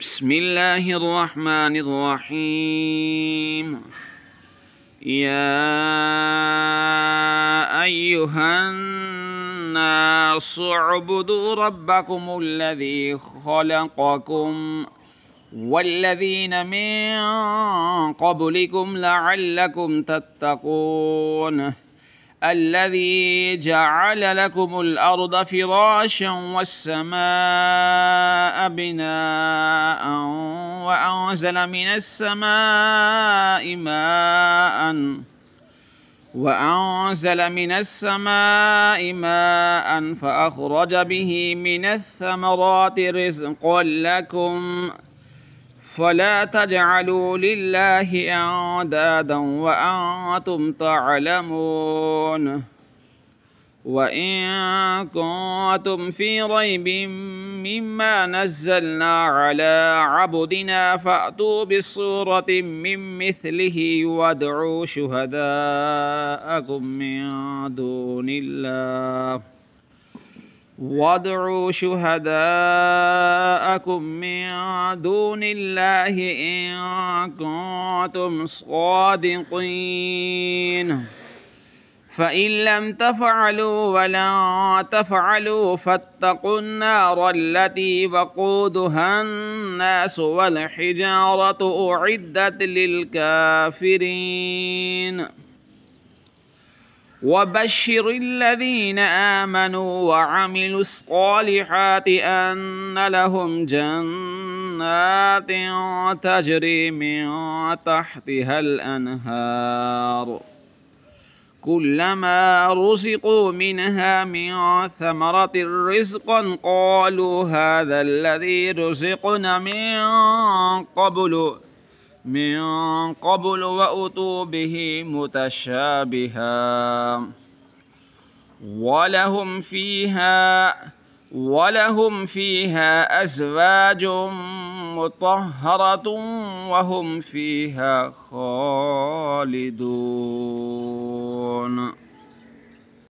بسم الله الرحمن الرحيم يا أيها الناس اعبدوا ربكم الذي خلقكم والذين من قبلكم لعلكم تتقون الذي جعل لكم الأرض فراشا والسماء بناء وأنزل من السماء ماء وأنزل من السماء ماء فأخرج به من الثمرات رزقا لكم فلا تجعلوا لله أندادا وأنتم تعلمون وإن كنتم في ريب مما نزلنا على عبدنا فأتوا بصورة من مثله وادعوا شهداءكم من دون الله وادعوا شهداءكم من دون الله إن كنتم صادقين فإن لم تفعلوا ولن تفعلوا فاتقوا النار التي وقودها الناس والحجارة أعدت للكافرين وبشر الذين آمنوا وعملوا الصالحات أن لهم جنات تجري من تحتها الأنهار كلما رزقوا منها من ثمرة رزقا قالوا هذا الذي رزقنا من قبل من قبل وأتوا به متشابها ولهم فيها ولهم فيها أزواج مطهرة وهم فيها خالدون